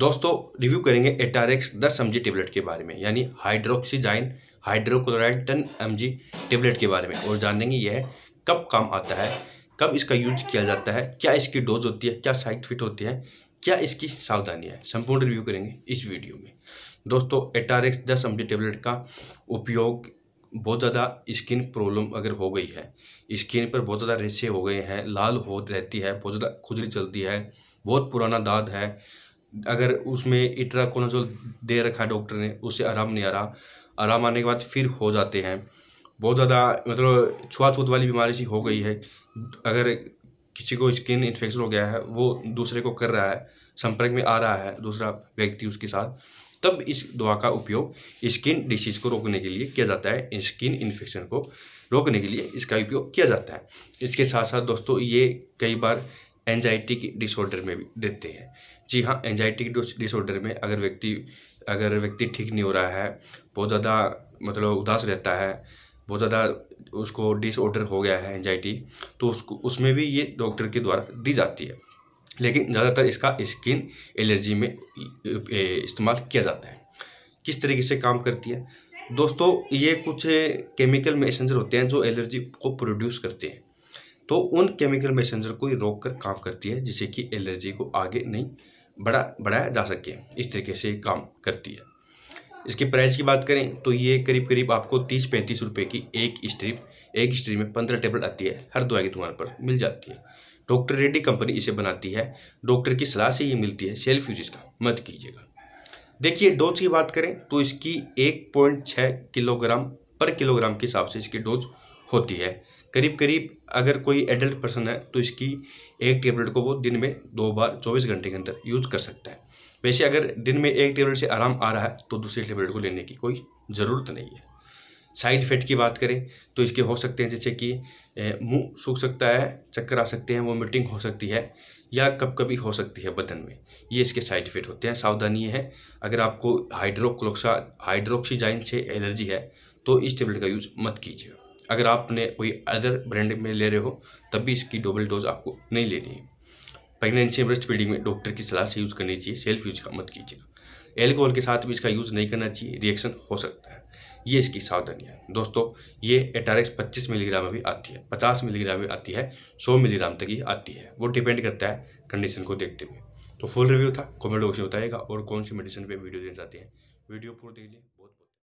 दोस्तों रिव्यू करेंगे एटारेक्स दस एम जी टेबलेट के बारे में यानी hydroxyzine hydrochloride ten M G tablet के बारे में और जानेंगे यह कब काम आता है कब इसका यूज किया जाता है क्या इसकी डोज होती है क्या साइड इफेक्ट होते हैं क्या इसकी सावधानी है संपूर्ण रिव्यू करेंगे इस वीडियो में दोस्तों एटारेक्स दस एम टेबलेट का उपयोग बहुत ज़्यादा स्किन प्रॉब्लम अगर हो गई है स्किन पर बहुत ज़्यादा रेसे हो गए हैं लाल हो रहती है बहुत ज़्यादा खुजली चलती है बहुत पुराना दाद है अगर उसमें इट्राकोनाजोल दे रखा है डॉक्टर ने उससे आराम नहीं आ रहा आराम आने के बाद फिर हो जाते हैं बहुत ज़्यादा मतलब छुआछूत वाली बीमारी सी हो गई है अगर किसी को स्किन इन्फेक्शन हो गया है वो दूसरे को कर रहा है संपर्क में आ रहा है दूसरा व्यक्ति उसके साथ तब इस दवा का उपयोग स्किन डिसीज को रोकने के लिए किया जाता है स्किन इन्फेक्शन को रोकने के लिए इसका उपयोग किया जाता है इसके साथ साथ दोस्तों ये कई बार एंजाइटी की डिसऑर्डर में भी देते हैं जी हाँ एंजाइटी की डिसऑर्डर में अगर व्यक्ति अगर व्यक्ति ठीक नहीं हो रहा है बहुत ज़्यादा मतलब उदास रहता है बहुत ज़्यादा उसको डिसऑर्डर हो गया है एंजाइटी तो उसको उसमें भी ये डॉक्टर के द्वारा दी जाती है लेकिन ज़्यादातर इसका स्किन एलर्जी में इस्तेमाल किया जाता है किस तरीके से काम करती है दोस्तों ये कुछ केमिकल मैसेंजर होते हैं जो एलर्जी को प्रोड्यूस करते हैं तो उन केमिकल मैसेंजर को ही रोक कर काम करती है जिससे कि एलर्जी को आगे नहीं बढ़ा बढ़ाया जा सके इस तरीके से काम करती है इसके प्राइस की बात करें तो ये करीब करीब आपको तीस पैंतीस रुपये की एक स्ट्रिप एक स्ट्रिप में पंद्रह टेबलेट आती है हर दवाई की दुकान पर मिल जाती है डॉक्टर रेड्डी कंपनी इसे बनाती है डॉक्टर की सलाह से ये मिलती है सेल्फ यूज का मत कीजिएगा देखिए डोज की बात करें तो इसकी एक पॉइंट छः किलोग्राम पर किलोग्राम के हिसाब से इसकी डोज होती है करीब करीब अगर कोई एडल्ट पर्सन है तो इसकी एक टेबलेट को वो दिन में दो बार चौबीस घंटे के अंदर यूज़ कर सकता है वैसे अगर दिन में एक टेबलेट से आराम आ रहा है तो दूसरी टेबलेट को लेने की कोई ज़रूरत नहीं है साइड इफेक्ट की बात करें तो इसके हो सकते हैं जैसे कि मुंह सूख सकता है चक्कर आ सकते हैं वो मीटिंग हो सकती है या कब कभी हो सकती है बदन में ये इसके साइड इफेक्ट होते हैं सावधानी है अगर आपको हाइड्रोक्लोक्सा हाइड्रोक्सीजाइन से एलर्जी है तो इस टेबलेट का यूज़ मत कीजिएगा अगर आपने कोई अदर ब्रांड में ले रहे हो तब भी इसकी डबल डोज आपको नहीं लेनी है प्रेगनेंसी ब्रेस्ट फीडिंग में डॉक्टर की सलाह से यूज़ करनी चाहिए सेल्फ यूज का मत कीजिएगा एल्कोहल के साथ भी इसका यूज़ नहीं करना चाहिए रिएक्शन हो सकता है ये इसकी सावधानी है दोस्तों ये एटारेक्स 25 मिलीग्राम में भी आती है 50 मिलीग्राम भी आती है 100 मिलीग्राम तक ही आती है वो डिपेंड करता है कंडीशन को देखते हुए तो फुल रिव्यू था कॉमेंट बॉक्स में बताएगा और कौन सी मेडिसिन पर वीडियो देना चाहते हैं वीडियो पूरी देख लीजिए